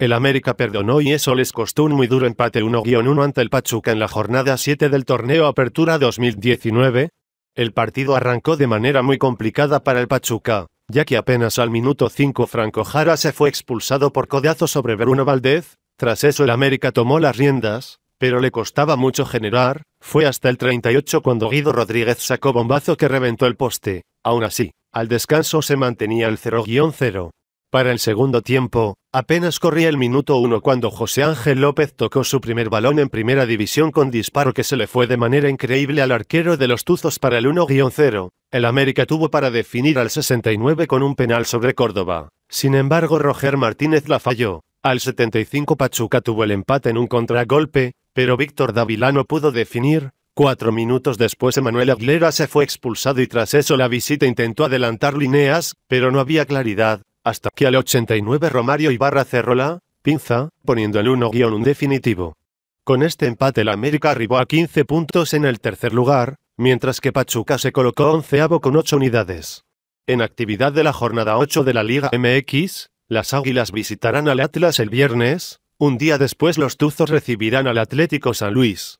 El América perdonó y eso les costó un muy duro empate 1-1 ante el Pachuca en la jornada 7 del torneo Apertura 2019. El partido arrancó de manera muy complicada para el Pachuca, ya que apenas al minuto 5 Franco Jara se fue expulsado por codazo sobre Bruno Valdez, tras eso el América tomó las riendas, pero le costaba mucho generar, fue hasta el 38 cuando Guido Rodríguez sacó bombazo que reventó el poste, aún así, al descanso se mantenía el 0-0. Para el segundo tiempo, apenas corría el minuto uno cuando José Ángel López tocó su primer balón en primera división con disparo que se le fue de manera increíble al arquero de los Tuzos para el 1-0. El América tuvo para definir al 69 con un penal sobre Córdoba. Sin embargo, Roger Martínez la falló. Al 75 Pachuca tuvo el empate en un contragolpe, pero Víctor Davila no pudo definir, Cuatro minutos después Emanuel Aguilera se fue expulsado y tras eso la visita intentó adelantar líneas, pero no había claridad, hasta que al 89 Romario Ibarra cerró la pinza, poniendo el 1-1 definitivo. Con este empate la América arribó a 15 puntos en el tercer lugar, mientras que Pachuca se colocó onceavo con 8 unidades. En actividad de la jornada 8 de la Liga MX, las Águilas visitarán al Atlas el viernes, un día después los Tuzos recibirán al Atlético San Luis.